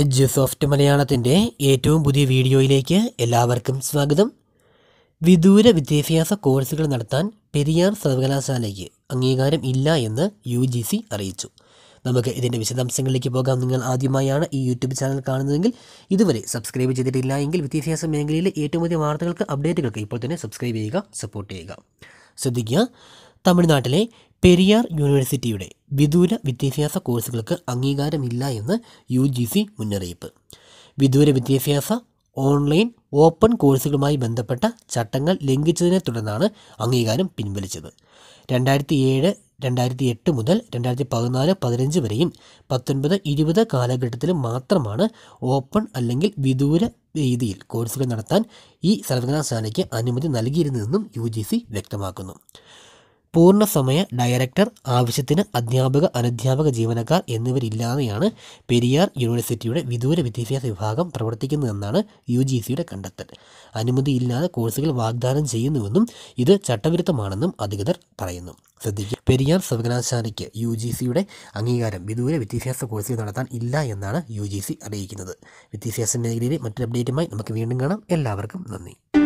edge soft മലയാളത്തിൻ്റെ ഏറ്റവും പുതിയ വീഡിയോയിലേക്ക് എല്ലാവർക്കും സ്വാഗതം വിദൂര വിദ്യാഭ്യാസ കോഴ്സുകൾ നടത്താൻ പെരിയാർ സർവകലാശാലയ്ക്ക് അംഗീകാരം ഇല്ല എന്ന് യു ജി സി അറിയിച്ചു നമുക്ക് ഇതിൻ്റെ വിശദാംശങ്ങളിലേക്ക് പോകാം നിങ്ങൾ ആദ്യമായാണ് ഈ യൂട്യൂബ് ചാനൽ കാണുന്നതെങ്കിൽ ഇതുവരെ സബ്സ്ക്രൈബ് ചെയ്തിട്ടില്ല എങ്കിൽ വിദ്യാഭ്യാസ മേഖലയിലെ ഏറ്റവും പുതിയ വാർത്തകൾക്ക് അപ്ഡേറ്റുകൾക്ക് ഇപ്പോൾ തന്നെ സബ്സ്ക്രൈബ് ചെയ്യുക സപ്പോർട്ട് ചെയ്യുക ശ്രദ്ധിക്കുക തമിഴ്നാട്ടിലെ പെരിയാർ യൂണിവേഴ്സിറ്റിയുടെ വിദൂര വിദ്യാഭ്യാസ കോഴ്സുകൾക്ക് അംഗീകാരമില്ല എന്ന് യു ജി സി മുന്നറിയിപ്പ് വിദൂര വിദ്യാഭ്യാസ ഓൺലൈൻ ഓപ്പൺ കോഴ്സുകളുമായി ബന്ധപ്പെട്ട ചട്ടങ്ങൾ ലംഘിച്ചതിനെ തുടർന്നാണ് അംഗീകാരം പിൻവലിച്ചത് രണ്ടായിരത്തി ഏഴ് രണ്ടായിരത്തി എട്ട് മുതൽ രണ്ടായിരത്തി പതിനാല് പതിനഞ്ച് വരെയും പത്തൊൻപത് ഇരുപത് കാലഘട്ടത്തിലും മാത്രമാണ് ഓപ്പൺ അല്ലെങ്കിൽ വിദൂര രീതിയിൽ കോഴ്സുകൾ നടത്താൻ ഈ സർവകലാശാലയ്ക്ക് അനുമതി നൽകിയിരുന്നതെന്നും യു വ്യക്തമാക്കുന്നു പൂർണ്ണസമയ ഡയറക്ടർ ആവശ്യത്തിന് അധ്യാപക അനധ്യാപക ജീവനക്കാർ എന്നിവരില്ലാതെയാണ് പെരിയാർ യൂണിവേഴ്സിറ്റിയുടെ വിദൂര വിദ്യാഭ്യാസ വിഭാഗം പ്രവർത്തിക്കുന്നതെന്നാണ് യു ജി സിയുടെ കണ്ടെത്തൽ അനുമതിയില്ലാതെ കോഴ്സുകൾ വാഗ്ദാനം ചെയ്യുന്നുവെന്നും ഇത് ചട്ടവിരുദ്ധമാണെന്നും അധികൃതർ പറയുന്നു ശ്രദ്ധിക്കുക പെരിയാർ സർവകലാശാലയ്ക്ക് യു ജി സിയുടെ അംഗീകാരം വിദൂര വിദ്യാഭ്യാസ കോഴ്സുകൾ നടത്താൻ ഇല്ല എന്നാണ് യു ജി സി അറിയിക്കുന്നത് വിദ്യാഭ്യാസ മേഖലയിലെ മറ്റൊരു അപ്ഡേറ്റുമായി നമുക്ക് വീണ്ടും കാണാം എല്ലാവർക്കും നന്ദി